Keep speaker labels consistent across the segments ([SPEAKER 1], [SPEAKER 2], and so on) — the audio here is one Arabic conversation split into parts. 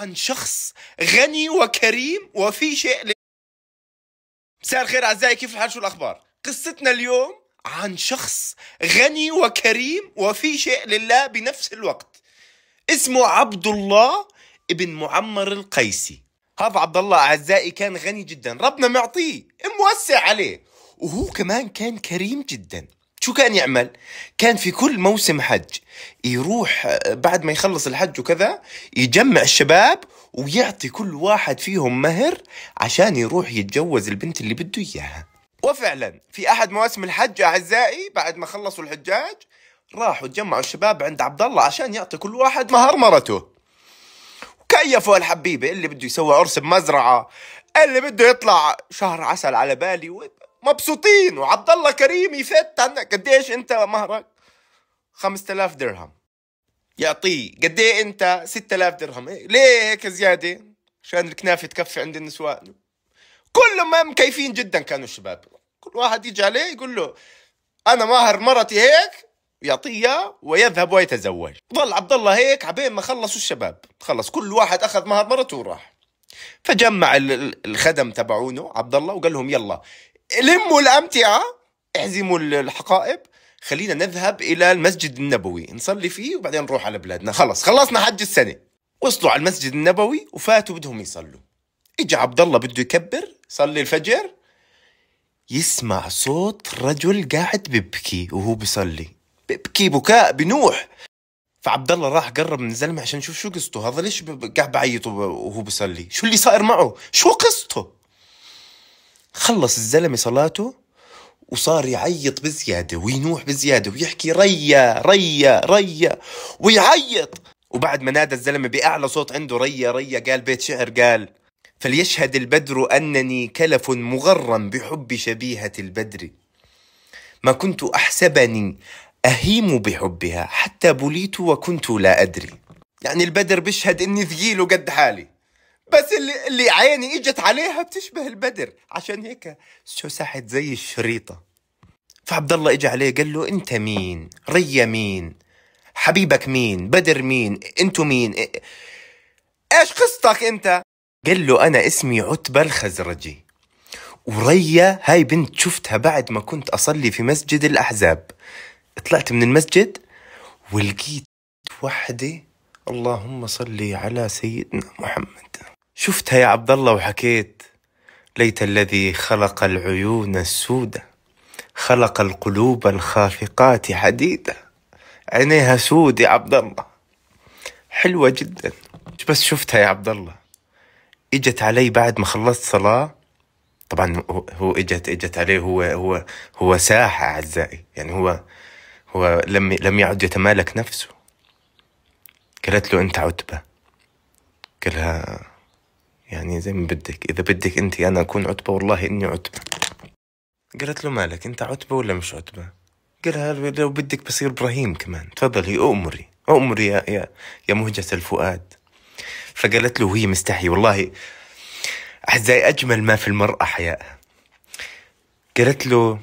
[SPEAKER 1] عن شخص غني وكريم وفي شيء ل... مساء الخير اعزائي كيف الحال شو الاخبار قصتنا اليوم عن شخص غني وكريم وفي شيء لله بنفس الوقت اسمه عبد الله ابن معمر القيسي هذا عبد الله اعزائي كان غني جدا ربنا معطيه إيه، موسع عليه وهو كمان كان كريم جدا شو كان يعمل كان في كل موسم حج يروح آه، بعد ما يخلص الحج وكذا يجمع الشباب ويعطي كل واحد فيهم مهر عشان يروح يتجوز البنت اللي بده اياها وفعلا في احد مواسم الحج اعزائي بعد ما خلصوا الحجاج راحوا تجمعوا الشباب عند عبد الله عشان يعطي كل واحد مهر مرته وكيفوا الحبيبه اللي بده يسوي عرس بمزرعه اللي بده يطلع شهر عسل على بالي مبسوطين وعبد الله كريم يفت عنك قديش انت مهرك 5000 درهم يعطيه قد ايه انت 6000 درهم ليه هيك زياده عشان الكنافه تكفي عند النسوان كلهم ما مكيفين جدا كانوا الشباب كل واحد يجي عليه يقول له انا ماهر مرتي هيك يعطيه اياه ويذهب ويتزوج ظل عبد الله هيك عبين ما خلصوا الشباب خلص كل واحد اخذ مهر مرته وراح فجمع الخدم تبعونه عبد الله وقال لهم يلا لموا الامتعه احزموا الحقائب خلينا نذهب الى المسجد النبوي نصلي فيه وبعدين نروح على بلادنا خلص خلصنا حج السنه وصلوا على المسجد النبوي وفاتوا بدهم يصلوا اجى عبد الله بده يكبر صلي الفجر يسمع صوت رجل قاعد ببكي وهو بيصلي ببكي بكاء بنوح فعبد الله راح قرب من الزلمه عشان يشوف شو قصته هذا ليش قاعد بعيط وهو بيصلي شو اللي صاير معه شو قصته خلص الزلمه صلاته وصار يعيط بزياده وينوح بزياده ويحكي ريا ريا ريا ويعيط وبعد ما نادى الزلمه باعلى صوت عنده ريا ريا قال بيت شعر قال فليشهد البدر انني كلف مغرم بحب شبيهه البدر ما كنت احسبني اهيم بحبها حتى بليت وكنت لا ادري يعني البدر بيشهد اني ثقيل وقد حالي بس اللي, اللي عيني اجت عليها بتشبه البدر عشان هيك شو سحت زي الشريطه فعبد الله اجى عليه قال له انت مين ريا مين حبيبك مين بدر مين انتو مين ايش قصتك انت قال له انا اسمي عتبه الخزرجي وريا هاي بنت شفتها بعد ما كنت اصلي في مسجد الاحزاب طلعت من المسجد ولقيت وحده اللهم صلي على سيدنا محمد شفتها يا عبد الله وحكيت ليت الذي خلق العيون السودة خلق القلوب الخافقات حديدة عينيها سود يا عبد الله حلوة جدا بس شفتها يا عبد الله اجت علي بعد ما خلصت صلاة طبعا هو اجت اجت عليه هو هو هو ساحة أعزائي يعني هو هو لم لم يعد يتمالك نفسه قالت له أنت عتبة قالها يعني زي ما بدك إذا بدك أنت أنا أكون عتبة والله إني عتبة قالت له مالك أنت عتبة ولا مش عتبة قالها لو بدك بصير إبراهيم كمان تفضلي أؤمري أؤمري يا, يا, يا مهجة الفؤاد فقالت له وهي مستحي والله احزاي أجمل ما في المرأة حياء قالت له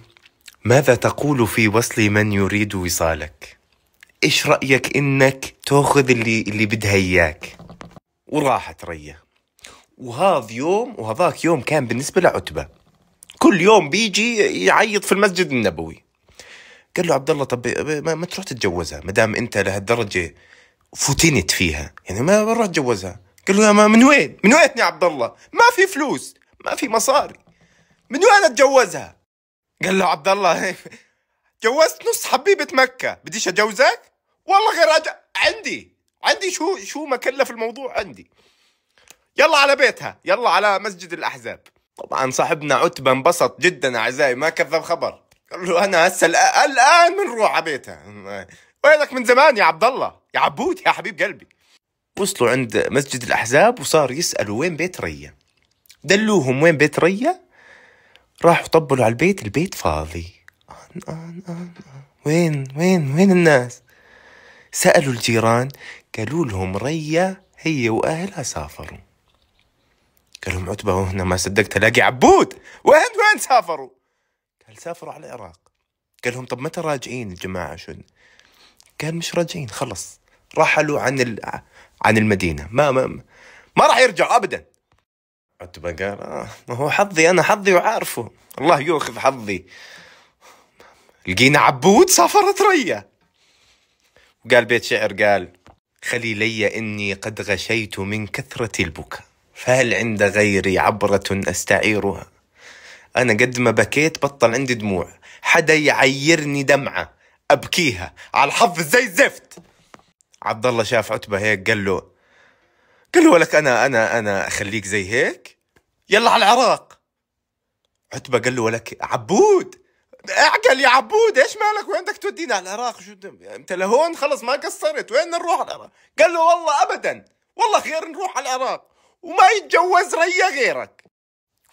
[SPEAKER 1] ماذا تقول في وصل من يريد وصالك إيش رأيك إنك تأخذ اللي, اللي بدها إياك وراحت ريه وهذا يوم وهذاك يوم كان بالنسبة لعتبة كل يوم بيجي يعيط في المسجد النبوي قال له عبد الله طب ما تروح تتجوزها ما دام انت لهالدرجه فتنت فيها يعني ما بروح اتجوزها قال له ما من وين من وين يا عبد الله ما في فلوس ما في مصاري من وين اتجوزها قال له عبد الله جوزت نص حبيبة مكة بديش اجوزك والله غير أج... عندي عندي شو شو ما كلف الموضوع عندي يلا على بيتها يلا على مسجد الأحزاب طبعا صاحبنا عتبة انبسط جدا أعزائي ما كذب خبر قال له أنا هسه الآن بنروح على بيتها وينك من زمان يا عبد الله يا عبود يا حبيب قلبي وصلوا عند مسجد الأحزاب وصار يسألوا وين بيت ريا دلوهم وين بيت ريا راحوا طبلوا على البيت البيت فاضي آن آن آن آن. وين وين وين الناس سألوا الجيران قالوا لهم ريا هي وأهلها سافروا قال لهم عتبة وهنا ما صدقت ألاقي عبود وين وين سافروا قال سافروا على العراق قال لهم طب متى راجعين الجماعة شو؟ قال مش راجعين خلص رحلوا عن ال... عن المدينة ما ما, ما, ما راح يرجعوا أبدا عتبة قال آه ما هو حظي أنا حظي وعارفه الله يؤخذ حظي لقينا عبود سافرت ريا وقال بيت شعر قال خلي لي إني قد غشيت من كثرة البكاء فهل عند غيري عبرة أستعيرها أنا قد ما بكيت بطل عندي دموع حدا يعيرني دمعة أبكيها على الحظ زي الزفت عبد الله شاف عتبة هيك قال له قال له لك أنا أنا أنا أخليك زي هيك يلا على العراق عتبة قال له لك عبود اعقل يا عبود ايش مالك وين بدك تودينا على العراق شو انت لهون خلص ما قصرت وين نروح على العراق قال له والله ابدا والله خير نروح على العراق وما يتجوز ريا غيرك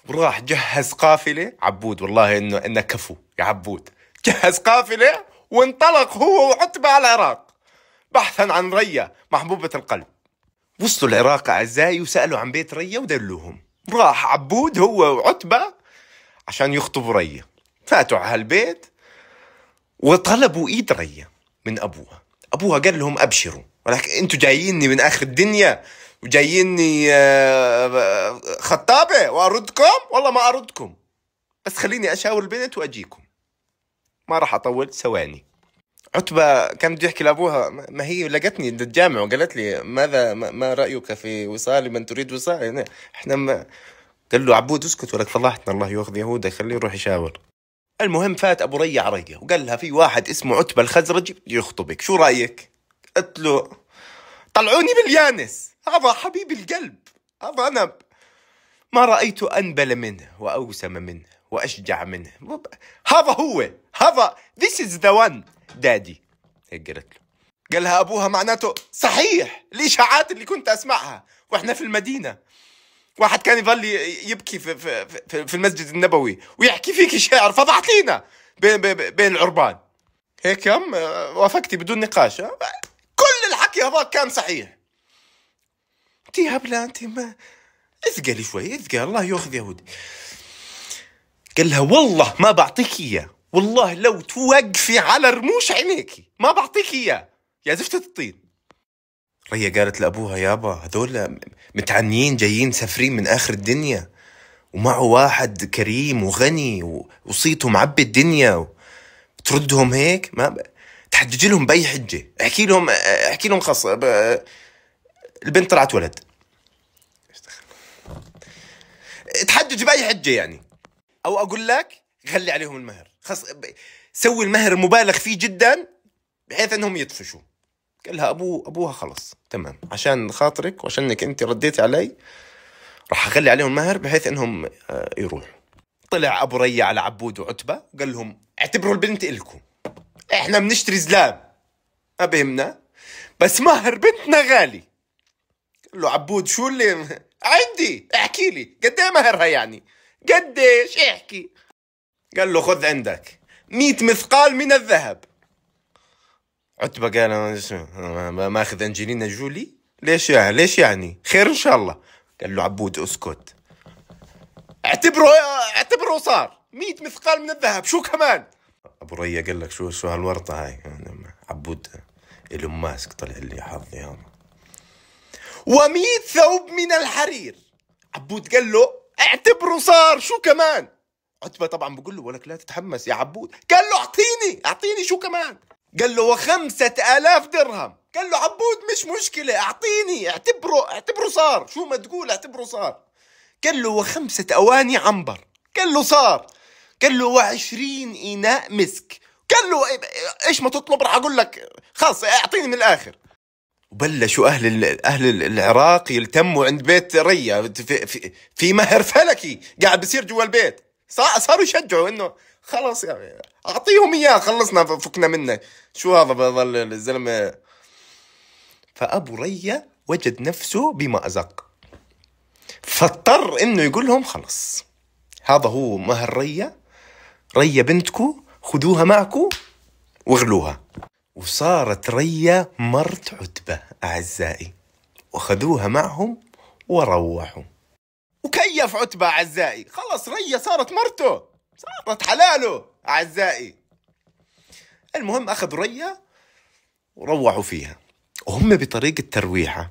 [SPEAKER 1] وراح جهز قافلة عبود والله إنه إنه كفو يا عبود جهز قافلة وانطلق هو وعتبة على العراق بحثا عن ريا محبوبة القلب وصلوا العراق أعزائي وسألوا عن بيت ريا ودلوهم راح عبود هو وعتبة عشان يخطبوا ريا فاتوا على هالبيت وطلبوا ايد ريا من ابوها ابوها قال لهم ابشروا ولكن انتوا جاييني من اخر الدنيا وجاييني آه، خطابه واردكم والله ما اردكم بس خليني اشاور البنت واجيكم ما راح اطول ثواني عتبة كان بده يحكي لأبوها ما هي لقتني عند الجامع وقالت لي ماذا ما رأيك في وصال من تريد وصالي يعني احنا ما قال له عبود اسكت ولك فضحتنا الله ياخذ يهودك خليه يروح يشاور المهم فات ابو ريع علي وقال لها في واحد اسمه عتبه الخزرجي يخطبك شو رايك قلت له طلعوني باليانس هذا حبيب القلب هذا أنا ما رأيت أنبل منه وأوسم منه وأشجع منه هذا هو هذا this is the one دادي هيك قالت له قالها أبوها معناته صحيح الإشاعات اللي كنت أسمعها وإحنا في المدينة واحد كان يظل يبكي في, في, في, في المسجد النبوي ويحكي فيك شعر فضحت لينا بين, بين العربان هيك أم آه، وافقتي بدون نقاش آه؟ كل الحكي هذا كان صحيح انت هبله انت ما اثقلي شوي اثقل الله ياخذ يا ودي قال لها والله ما بعطيك اياه والله لو توقفي على رموش عينيك ما بعطيك اياه يا زفته الطين ريا قالت لابوها يابا هذول متعنيين جايين سافرين من اخر الدنيا ومعه واحد كريم وغني وصيته معبي الدنيا تردهم هيك ما ب... تحجج لهم باي حجه احكي لهم احكي لهم خاصة ب... البنت طلعت ولد تحجج باي حجه يعني او اقول لك غلي عليهم المهر خص... سوي المهر مبالغ فيه جدا بحيث انهم يطفشوا قال لها ابو ابوها خلص تمام عشان خاطرك وعشانك انت رديتي علي راح اغلي عليهم المهر بحيث انهم آه، يروحوا طلع ابو ريا على عبود وعتبه وقال لهم اعتبروا البنت الكم احنا بنشتري زلام ما بهمنا بس مهر بنتنا غالي قال له عبود شو اللي عندي احكي لي قد ايه مهرها يعني قديش احكي قال له خذ عندك مئة مثقال من الذهب عتبة قال ما انجلينا جولي ليش يعني ليش يعني خير ان شاء الله قال له عبود اسكت اعتبره اعتبره صار مئة مثقال من الذهب شو كمان ابو ريا قال لك شو شو هالورطه هاي يعني عبود ايلون ماسك طلع لي حظي هذا ومئة ثوب من الحرير عبود قال له اعتبره صار شو كمان عتبة طبعا بقول له ولك لا تتحمس يا عبود قال له اعطيني اعطيني شو كمان قال له وخمسة آلاف درهم قال له عبود مش مشكلة اعطيني اعتبره اعتبره صار شو ما تقول اعتبره صار قال له وخمسة أواني عنبر قال له صار قال له وعشرين إناء مسك قال له إيه، إيه، ايش ما تطلب راح اقول لك خلص اعطيني من الاخر وبلشوا اهل اهل العراق يلتموا عند بيت ريا في, في, في مهر فلكي قاعد بيصير جوا البيت صاروا يشجعوا انه خلاص يعني اعطيهم اياه خلصنا فكنا منه شو هذا بظل الزلمه فابو ريا وجد نفسه بمازق فاضطر انه يقول لهم خلص هذا هو مهر ريا ريا بنتكو خذوها معكو واغلوها وصارت رية مرت عتبة أعزائي وخذوها معهم وروحوا وكيف عتبة أعزائي خلص رية صارت مرته صارت حلاله أعزائي المهم أخذوا رية وروحوا فيها وهم بطريق الترويحة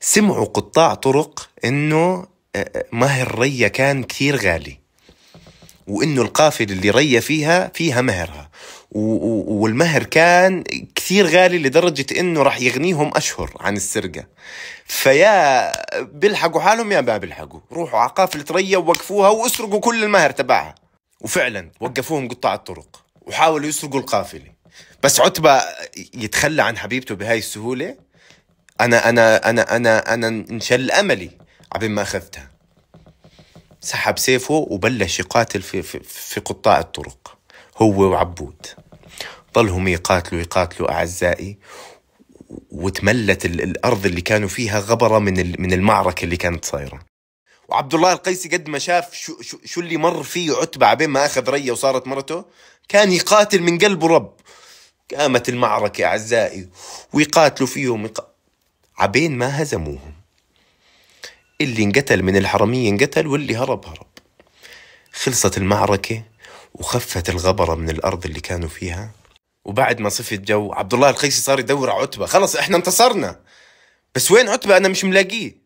[SPEAKER 1] سمعوا قطاع طرق إنه آه، آه، مهر رية كان كثير غالي وإنه القافلة اللي رية فيها فيها مهرها والمهر كان كثير غالي لدرجة انه راح يغنيهم اشهر عن السرقة فيا بيلحقوا حالهم يا ما بيلحقوا روحوا على قافلة ريا ووقفوها واسرقوا كل المهر تبعها وفعلا وقفوهم قطاع الطرق وحاولوا يسرقوا القافلة بس عتبة يتخلى عن حبيبته بهاي السهولة انا انا انا انا انا انشل املي عبين ما اخذتها سحب سيفه وبلش يقاتل في, في, في قطاع الطرق هو وعبود ظلهم يقاتلوا يقاتلوا أعزائي وتملت الأرض اللي كانوا فيها غبرة من من المعركة اللي كانت صايرة وعبد الله القيسي قد ما شاف شو, شو, شو اللي مر فيه عتبة عبين ما أخذ رية وصارت مرته كان يقاتل من قلبه رب قامت المعركة أعزائي ويقاتلوا فيهم يق... عبين ما هزموهم اللي انقتل من الحرمية انقتل واللي هرب هرب خلصت المعركة وخفت الغبرة من الأرض اللي كانوا فيها وبعد ما صفي الجو عبد الله القيسي صار يدور على عتبه خلص احنا انتصرنا بس وين عتبه انا مش ملاقيه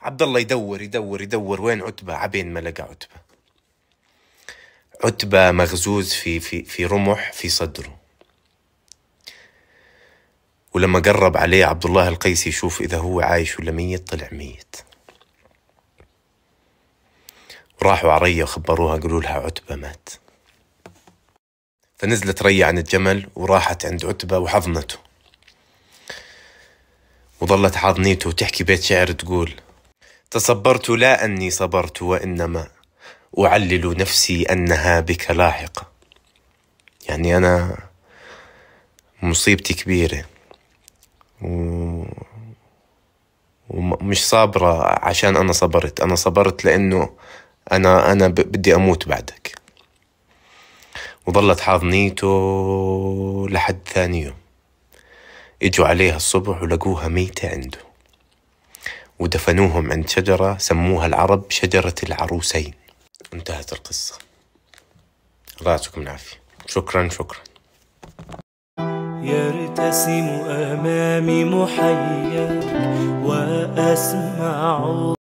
[SPEAKER 1] عبد الله يدور يدور يدور وين عتبه عبين ما لقى عتبه عتبه مغزوز في في في رمح في صدره ولما قرب عليه عبد الله القيسي يشوف اذا هو عايش ولا ميت طلع ميت وراحوا عريه وخبروها قالوا لها عتبه مات فنزلت رية عن الجمل وراحت عند عتبة وحضنته وظلت حاضنيته وتحكي بيت شعر تقول تصبرت لا أني صبرت وإنما أعلل نفسي أنها بك لاحقة يعني أنا مصيبتي كبيرة و... ومش صابرة عشان أنا صبرت أنا صبرت لأنه أنا أنا بدي أموت بعدك وظلت حاضنيته لحد ثاني يوم اجوا عليها الصبح ولقوها ميتة عنده ودفنوهم عند شجرة سموها العرب شجرة العروسين انتهت القصة الله يعطيكم العافية شكرا شكرا يرتسم أمامي محياك وأسمع